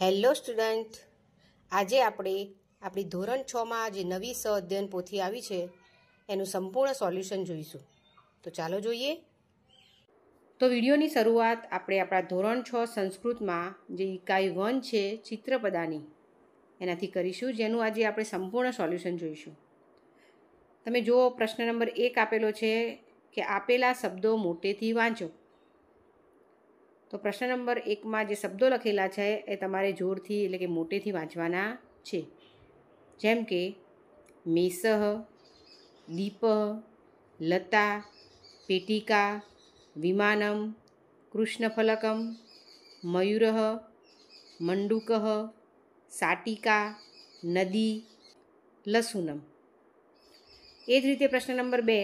hello student આજે આપણે આપણી ધોરણ છમાં જે નવી સહ અધ્યયન પોથી આવી છે એનું સંપૂર્ણ સોલ્યુશન જોઈશું તો ચાલો જોઈએ તો વિડીયોની શરૂઆત આપણે આપણા ધોરણ છ સંસ્કૃતમાં જે ઇકાઈ વન છે ચિત્રપદાની એનાથી કરીશું જેનું આજે આપણે સંપૂર્ણ સોલ્યુશન જોઈશું તમે જુઓ પ્રશ્ન નંબર એક આપેલો છે કે આપેલા શબ્દો મોટેથી વાંચો તો પ્રશ્ન નંબર એકમાં જે શબ્દો લખેલા છે એ તમારે જોરથી એટલે કે મોટેથી વાંચવાના છે જેમ કે મેસહ દીપ લતા પેટિકા વિમાનમ કૃષ્ણફલકમ મયુર મંડુક સાટિકા નદી લસુનમ એ જ રીતે પ્રશ્ન નંબર બે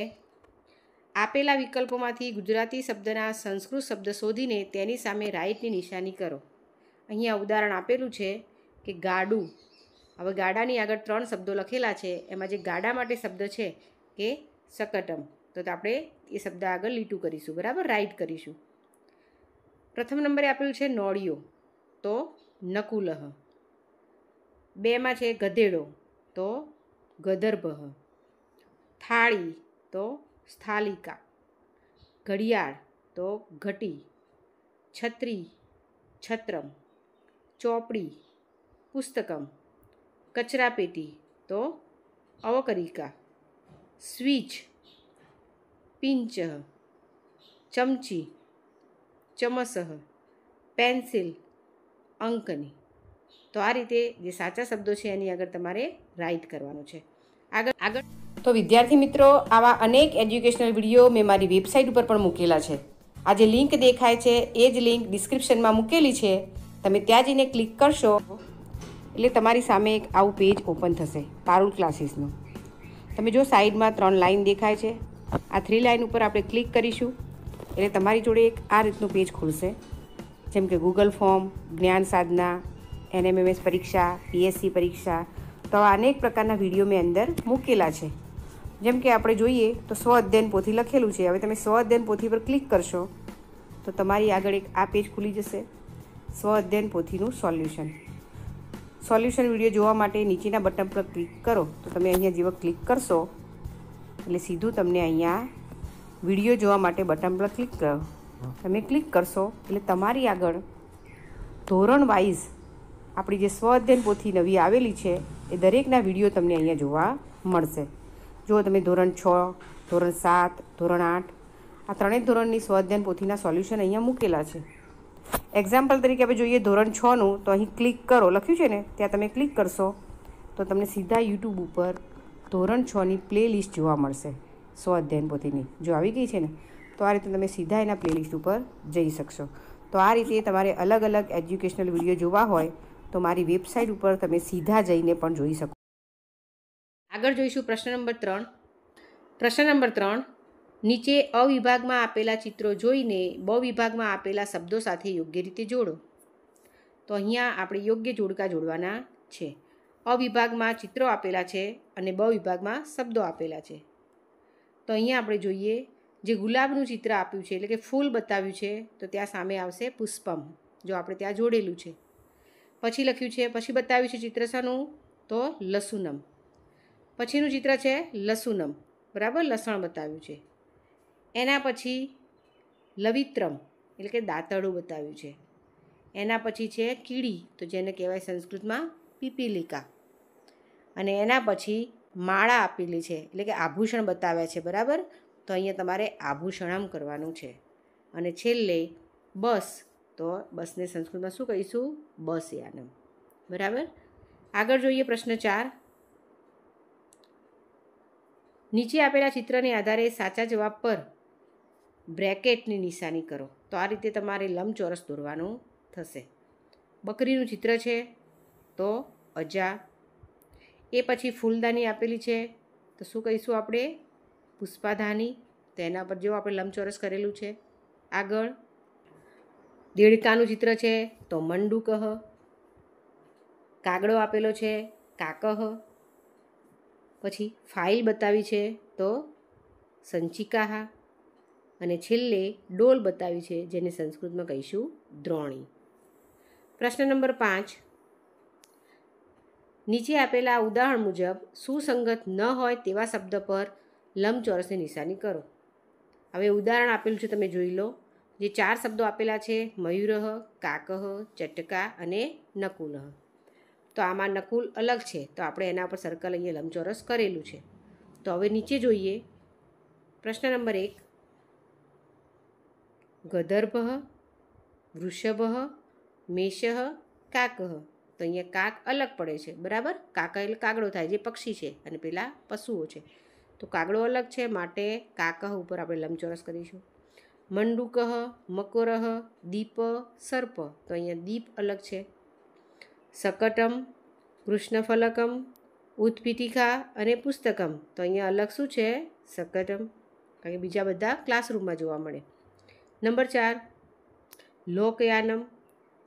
આપેલા વિકલ્પોમાંથી ગુજરાતી શબ્દના સંસ્કૃત શબ્દ શોધીને તેની સામે રાઇટની નિશાની કરો અહીંયા ઉદાહરણ આપેલું છે કે ગાડું હવે ગાડાની આગળ ત્રણ શબ્દો લખેલા છે એમાં જે ગાડા માટે શબ્દ છે કે શકટમ તો આપણે એ શબ્દ આગળ લીટું કરીશું બરાબર રાઇટ કરીશું પ્રથમ નંબરે આપેલું છે નોળિયો તો નકુલહ બેમાં છે ગધેડો તો ગધર્ભ થાળી તો સ્થાલિકા ઘડિયાળ તો ઘટી છત્રી છત્રમ ચોપડી પુસ્તકમ કચરાપેટી તો અવકરિકા સ્વિચ પિંચ ચમચી ચમસહ પેન્સિલ અંકની તો આ રીતે જે સાચા શબ્દો છે એની આગળ તમારે રાઈટ કરવાનું છે આગળ આગળ તો વિદ્યાર્થી મિત્રો આવા અનેક એજ્યુકેશનલ વિડીયો મેં મારી વેબસાઇટ ઉપર પણ મૂકેલા છે આ જે લિંક દેખાય છે એ જ લિંક ડિસ્ક્રિપ્શનમાં મૂકેલી છે તમે ત્યાં જઈને ક્લિક કરશો એટલે તમારી સામે એક આવું પેજ ઓપન થશે પારુલ ક્લાસીસનું તમે જો સાઈડમાં ત્રણ લાઇન દેખાય છે આ થ્રી લાઇન ઉપર આપણે ક્લિક કરીશું એટલે તમારી જોડે એક આ રીતનું પેજ ખુલશે જેમ કે ગૂગલ ફોર્મ જ્ઞાન સાધના એનએમએમએસ પરીક્ષા પીએસસી પરીક્ષા તો અનેક પ્રકારના વિડીયો મેં અંદર મૂકેલા છે જેમ કે આપણે જોઈએ તો સ્વ અધ્યયન પોથી લખેલું છે હવે તમે સ્વ અધ્યયન પોથી પર ક્લિક કરશો તો તમારી આગળ એક આ પેજ ખુલી જશે સ્વ અધ્યયન પોથીનું સોલ્યુશન સોલ્યુશન વિડીયો જોવા માટે નીચેના બટન પર ક્લિક કરો તો તમે અહીંયા જેવા ક્લિક કરશો એટલે સીધું તમને અહીંયા વિડીયો જોવા માટે બટન પર ક્લિક કરો તમે ક્લિક કરશો એટલે તમારી આગળ ધોરણ વાઇઝ આપણી જે સ્વ અધ્યયન પોથી નવી આવેલી છે એ દરેકના વિડીયો તમને અહીંયા જોવા મળશે જો તમે ધોરણ છ ધોરણ સાત ધોરણ આઠ આ ત્રણેય ધોરણની સ્વાધ્યાયન પોથીના સોલ્યુશન અહીંયા મૂકેલા છે એક્ઝામ્પલ તરીકે આપણે જોઈએ ધોરણ છનું તો અહીં ક્લિક કરો લખ્યું છે ને ત્યાં તમે ક્લિક કરશો તો તમને સીધા યુટ્યુબ ઉપર ધોરણ છની પ્લેલિસ્ટ જોવા મળશે સ્વાધ્યાયન પોથીની જો આવી ગઈ છે ને તો આ રીતે તમે સીધા એના પ્લેલિસ્ટ ઉપર જઈ શકશો તો આ રીતે તમારે અલગ અલગ એજ્યુકેશનલ વિડીયો જોવા હોય તો મારી વેબસાઇટ ઉપર તમે સીધા જઈને પણ જોઈ શકો આગળ જોઈશું પ્રશ્ન નંબર ત્રણ પ્રશ્ન નંબર ત્રણ નીચે અવિભાગમાં આપેલા ચિત્રો જોઈને બ વિભાગમાં આપેલા શબ્દો સાથે યોગ્ય રીતે જોડો તો અહીંયા આપણે યોગ્ય જોડકા જોડવાના છે અવિભાગમાં ચિત્રો આપેલા છે અને બ વિભાગમાં શબ્દો આપેલા છે તો અહીંયા આપણે જોઈએ જે ગુલાબનું ચિત્ર આપ્યું છે એટલે કે ફૂલ બતાવ્યું છે તો ત્યાં સામે આવશે પુષ્પમ જો આપણે ત્યાં જોડેલું છે પછી લખ્યું છે પછી બતાવ્યું છે ચિત્ર શાનું તો લસુનમ પછીનું ચિત્ર છે લસુનમ બરાબર લસણ બતાવ્યું છે એના પછી લવિત્રમ એટલે કે દાંતળું બતાવ્યું છે એના પછી છે કીડી તો જેને કહેવાય સંસ્કૃતમાં પીપીલિકા અને એના પછી માળા આપેલી છે એટલે કે આભૂષણ બતાવ્યા છે બરાબર તો અહીંયા તમારે આભૂષણમ કરવાનું છે અને છેલ્લે બસ તો બસને સંસ્કૃતમાં શું કહીશું બસ યાનમ બરાબર આગળ જોઈએ પ્રશ્ન ચાર નીચે આપેલા ચિત્રને આધારે સાચા જવાબ પર બ્રેકેટની નિશાની કરો તો આ રીતે તમારે લંબચોરસ દોરવાનું થશે બકરીનું ચિત્ર છે તો અજા એ પછી ફૂલદાની આપેલી છે તો શું કહીશું આપણે પુષ્પાધાની તો એના પર જેવું આપણે લંબચોરસ કરેલું છે આગળ દેડકાનું ચિત્ર છે તો મંડુકહ કાગડો આપેલો છે કાકહ પછી ફાઇલ બતાવી છે તો સંચિકા અને છેલ્લે ડોલ બતાવી છે જેને સંસ્કૃતમાં કહીશું દ્રોણી પ્રશ્ન નંબર પાંચ નીચે આપેલા ઉદાહરણ મુજબ સુસંગત ન હોય તેવા શબ્દ પર લંબચોરસની નિશાની કરો હવે ઉદાહરણ આપેલું છે તમે જોઈ લો જે ચાર શબ્દો આપેલા છે મયુરહ કાકહ ચટકા અને નકુલહ તો આમાં નકુલ અલગ છે તો આપણે એના પર સર્કલ અહીંયા લંબચોરસ કરેલું છે તો હવે નીચે જોઈએ પ્રશ્ન નંબર એક ગદર્ભ વૃષભ મેષહ કાક તો અહીંયા કાક અલગ પડે છે બરાબર કાક એટલે કાગડો થાય જે પક્ષી છે અને પેલા પશુઓ છે તો કાગડો અલગ છે માટે કાકહ ઉપર આપણે લંબચોરસ કરીશું મંડુકહ મકોરહ દીપ સર્પ તો અહીંયા દીપ અલગ છે સકટમ કૃષ્ણફલકમ ઉત્પીઠિકા અને પુસ્તકમ તો અહીંયા અલગ શું છે સકટમ કારણ કે બીજા બધા ક્લાસરૂમમાં જોવા મળે નંબર ચાર લોકયાનમ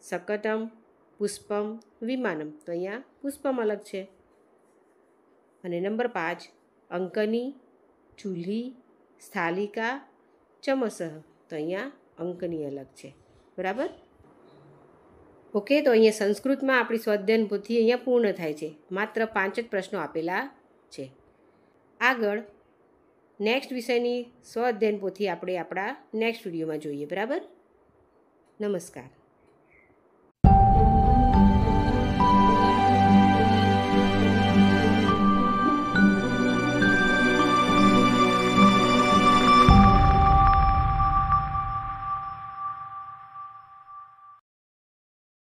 સકટમ પુષ્પમ વિમાનમ તો અહીંયા પુષ્પમ અલગ છે અને નંબર પાંચ અંકની ચૂલી સ્થાલિકા ચમસહ તો અહીંયા અંકની અલગ છે બરાબર ઓકે તો અહીંયા સંસ્કૃતમાં આપણી સ્વાધ્યાયન બુદ્ધિ અહીંયા પૂર્ણ થાય છે માત્ર પાંચ જ પ્રશ્નો આપેલા છે આગળ નેક્સ્ટ વિષયની સ્વાધ્યાયન પોથી આપણે આપણા નેક્સ્ટ વિડીયોમાં જોઈએ બરાબર નમસ્કાર